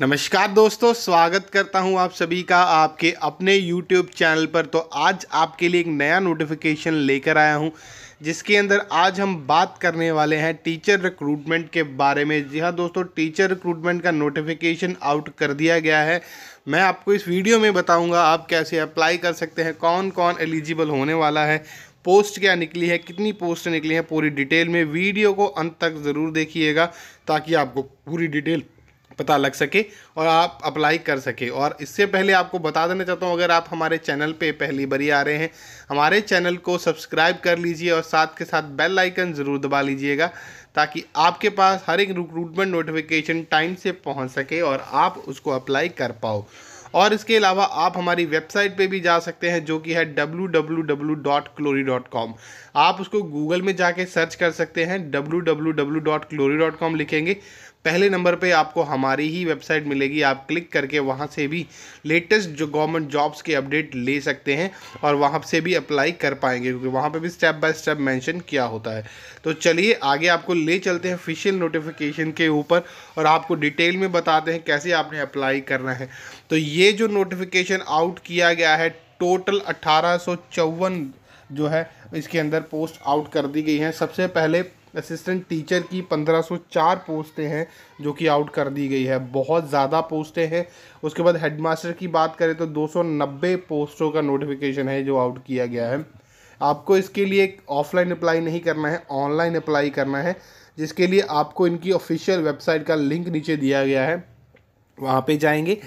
नमस्कार दोस्तों स्वागत करता हूं आप सभी का आपके अपने YouTube चैनल पर तो आज आपके लिए एक नया नोटिफिकेशन लेकर आया हूं जिसके अंदर आज हम बात करने वाले हैं टीचर रिक्रूटमेंट के बारे में जी हाँ दोस्तों टीचर रिक्रूटमेंट का नोटिफिकेशन आउट कर दिया गया है मैं आपको इस वीडियो में बताऊंगा आप कैसे अप्लाई कर सकते हैं कौन कौन एलिजिबल होने वाला है पोस्ट क्या निकली है कितनी पोस्ट निकली है पूरी डिटेल में वीडियो को अंत तक ज़रूर देखिएगा ताकि आपको पूरी डिटेल पता लग सके और आप अप्लाई कर सके और इससे पहले आपको बता देना चाहता हूँ अगर आप हमारे चैनल पे पहली बारी आ रहे हैं हमारे चैनल को सब्सक्राइब कर लीजिए और साथ के साथ बेल आइकन ज़रूर दबा लीजिएगा ताकि आपके पास हर एक रिक्रूटमेंट नोटिफिकेशन टाइम से पहुँच सके और आप उसको अप्लाई कर पाओ और इसके अलावा आप हमारी वेबसाइट पे भी जा सकते हैं जो कि है www.clori.com आप उसको गूगल में जाके सर्च कर सकते हैं www.clori.com लिखेंगे पहले नंबर पे आपको हमारी ही वेबसाइट मिलेगी आप क्लिक करके वहाँ से भी लेटेस्ट जो गवर्नमेंट जॉब्स के अपडेट ले सकते हैं और वहाँ से भी अप्लाई कर पाएंगे क्योंकि वहाँ पे भी स्टेप बाय स्टेप मेंशन किया होता है तो चलिए आगे आपको ले चलते हैं ऑफिशियल नोटिफिकेशन के ऊपर और आपको डिटेल में बताते हैं कैसे आपने अप्लाई करना है तो ये जो नोटिफिकेशन आउट किया गया है टोटल अट्ठारह जो है इसके अंदर पोस्ट आउट कर दी गई है सबसे पहले असिस्टेंट टीचर की 1504 पोस्टें हैं जो कि आउट कर दी गई है बहुत ज़्यादा पोस्टें हैं उसके बाद हेडमास्टर की बात करें तो 290 पोस्टों का नोटिफिकेशन है जो आउट किया गया है आपको इसके लिए ऑफलाइन अप्लाई नहीं करना है ऑनलाइन अप्लाई करना है जिसके लिए आपको इनकी ऑफिशियल वेबसाइट का लिंक नीचे दिया गया है वहाँ पर जाएंगे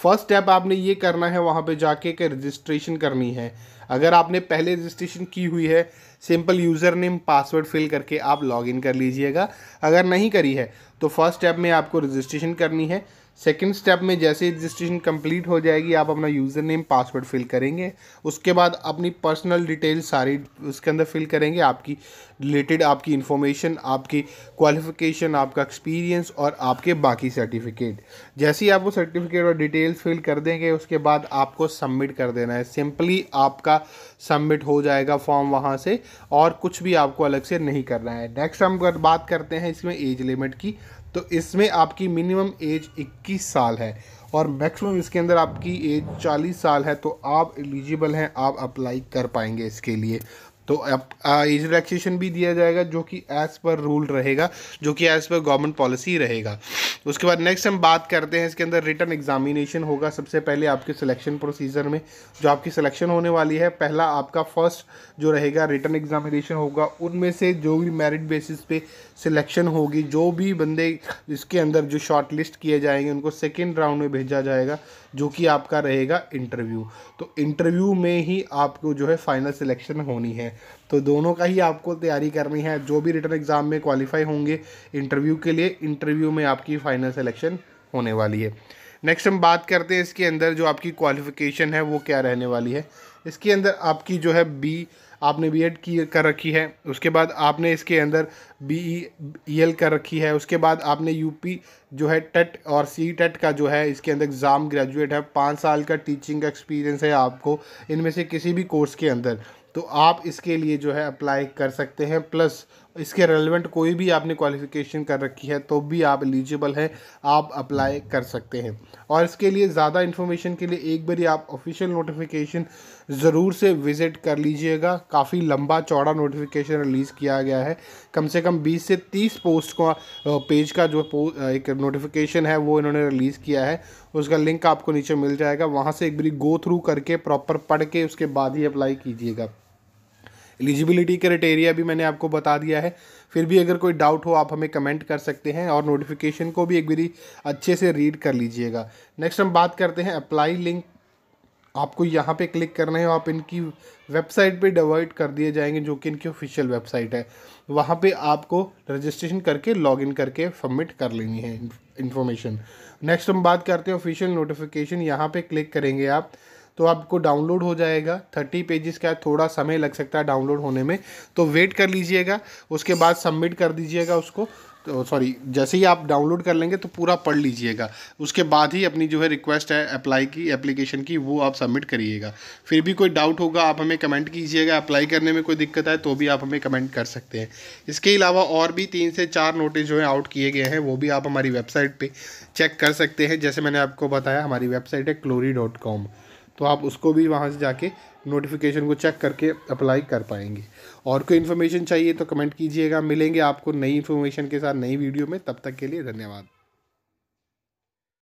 फर्स्ट स्टेप आपने ये करना है वहाँ पे जाके के रजिस्ट्रेशन करनी है अगर आपने पहले रजिस्ट्रेशन की हुई है simple user name password fill करके आप लॉगिन कर लीजिएगा अगर नहीं करी है तो फर्स्ट स्टेप में आपको रजिस्ट्रेशन करनी है सेकेंड स्टेप में जैसे रजिस्ट्रेशन कंप्लीट हो जाएगी आप अपना यूज़र नेम पासवर्ड फिल करेंगे उसके बाद अपनी पर्सनल डिटेल सारी उसके अंदर फिल करेंगे आपकी रिलेटेड आपकी इन्फॉर्मेशन आपकी क्वालिफिकेशन आपका एक्सपीरियंस और आपके बाकी सर्टिफिकेट जैसे ही आप वो सर्टिफिकेट और डिटेल्स फिल कर देंगे उसके बाद आपको सबमिट कर देना है सिंपली आपका सबमिट हो जाएगा फॉर्म वहाँ से और कुछ भी आपको अलग से नहीं करना है नेक्स्ट हम बात करते हैं इसमें एज लिमिट की तो इसमें आपकी मिनिमम एज इक्कीस साल है और मैक्सिमम इसके अंदर आपकी एज 40 साल है तो आप एलिजिबल हैं आप अप्लाई कर पाएंगे इसके लिए तो अब एज रिलैक्सेशन भी दिया जाएगा जो कि एज़ पर रूल रहेगा जो कि एज़ पर गवर्नमेंट पॉलिसी रहेगा उसके बाद नेक्स्ट हम बात करते हैं इसके अंदर रिटर्न एग्जामिनेशन होगा सबसे पहले आपके सिलेक्शन प्रोसीजर में जो आपकी सिलेक्शन होने वाली है पहला आपका फर्स्ट जो रहेगा रिटर्न एग्जामिनेशन होगा उनमें से जो भी मेरिट बेसिस पे सिलेक्शन होगी जो भी बंदे इसके अंदर जो शॉर्ट लिस्ट किए जाएंगे उनको सेकेंड राउंड में भेजा जाएगा जो कि आपका रहेगा इंटरव्यू तो इंटरव्यू में ही आपको जो है फाइनल सिलेक्शन होनी है तो दोनों का ही आपको तैयारी करनी है जो भी रिटर्न एग्ज़ाम में क्वालिफाई होंगे इंटरव्यू के लिए इंटरव्यू में आपकी फ़ाइनल सिलेक्शन होने वाली है नेक्स्ट हम बात करते हैं इसके अंदर जो आपकी क्वालिफ़िकेशन है वो क्या रहने वाली है इसके अंदर आपकी जो है बी आपने बी एड की कर रखी है उसके बाद आपने इसके अंदर बी ई एल कर रखी है उसके बाद आपने यूपी जो है टेट e और सी टेट e का जो है इसके अंदर एग्ज़ाम ग्रेजुएट है पाँच साल का टीचिंग एक्सपीरियंस है आपको इनमें से किसी भी कोर्स के अंदर तो आप इसके लिए जो है अप्लाई कर सकते हैं प्लस इसके रेलिवेंट कोई भी आपने क्वालिफिकेशन कर रखी है तो भी आप एलिजिबल हैं आप अप्लाई कर सकते हैं और इसके लिए ज़्यादा इन्फॉर्मेशन के लिए एक बार आप ऑफिशियल नोटिफिकेशन ज़रूर से विज़िट कर लीजिएगा काफ़ी लंबा चौड़ा नोटिफिकेशन रिलीज़ किया गया है कम से कम 20 से 30 पोस्ट का पेज का जो एक नोटिफिकेशन है वो इन्होंने रिलीज़ किया है उसका लिंक आपको नीचे मिल जाएगा वहाँ से एक बारी गो थ्रू करके प्रॉपर पढ़ के उसके बाद ही अप्लाई कीजिएगा एलिजिबिलिटी क्राइटेरिया भी मैंने आपको बता दिया है फिर भी अगर कोई डाउट हो आप हमें कमेंट कर सकते हैं और नोटिफिकेशन को भी एक बारी अच्छे से रीड कर लीजिएगा नेक्स्ट हम बात करते हैं अप्लाई लिंक आपको यहाँ पे क्लिक करना है आप इनकी वेबसाइट पे डिवाइड कर दिए जाएंगे जो कि इनकी ऑफिशियल वेबसाइट है वहाँ पे आपको रजिस्ट्रेशन करके लॉगिन करके सबमिट कर लेनी है इन्फॉर्मेशन नेक्स्ट हम बात करते हैं ऑफिशियल नोटिफिकेशन यहाँ पे क्लिक करेंगे आप तो आपको डाउनलोड हो जाएगा थर्टी पेजेस का थोड़ा समय लग सकता है डाउनलोड होने में तो वेट कर लीजिएगा उसके बाद सबमिट कर दीजिएगा उसको तो सॉरी जैसे ही आप डाउनलोड कर लेंगे तो पूरा पढ़ लीजिएगा उसके बाद ही अपनी जो है रिक्वेस्ट है अप्लाई की एप्लीकेशन की वो आप सबमिट करिएगा फिर भी कोई डाउट होगा आप हमें कमेंट कीजिएगा अप्लाई करने में कोई दिक्कत आए तो भी आप हमें कमेंट कर सकते हैं इसके अलावा और भी तीन से चार नोटिस जो है आउट किए गए हैं वो भी आप हमारी वेबसाइट पर चेक कर सकते हैं जैसे मैंने आपको बताया हमारी वेबसाइट है क्लोरी डॉट कॉम तो आप उसको भी वहाँ से जाके नोटिफिकेशन को चेक करके अप्लाई कर पाएंगे और कोई इन्फॉर्मेशन चाहिए तो कमेंट कीजिएगा मिलेंगे आपको नई इन्फॉर्मेशन के साथ नई वीडियो में तब तक के लिए धन्यवाद